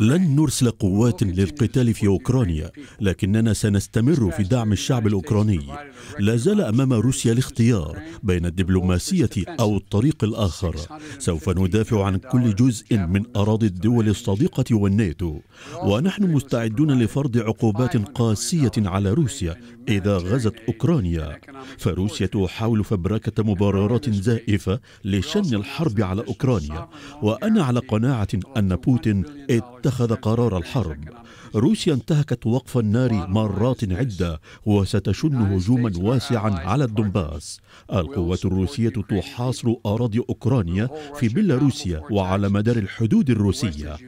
لن نرسل قوات للقتال في أوكرانيا لكننا سنستمر في دعم الشعب الأوكراني لا زال أمام روسيا الاختيار بين الدبلوماسية أو الطريق الآخر سوف ندافع عن كل جزء من أراضي الدول الصديقة والناتو ونحن مستعدون لفرض عقوبات قاسية على روسيا إذا غزت أوكرانيا فروسيا تحاول فبركة مبررات زائفة لشن الحرب على أوكرانيا وأنا على قناعة أن بوتين اتخذ قرار الحرب روسيا انتهكت وقف النار مرات عدة وستشن هجوما واسعا على الدنباس القوات الروسية تحاصر أراضي أوكرانيا في بيلاروسيا وعلى مدار الحدود الروسية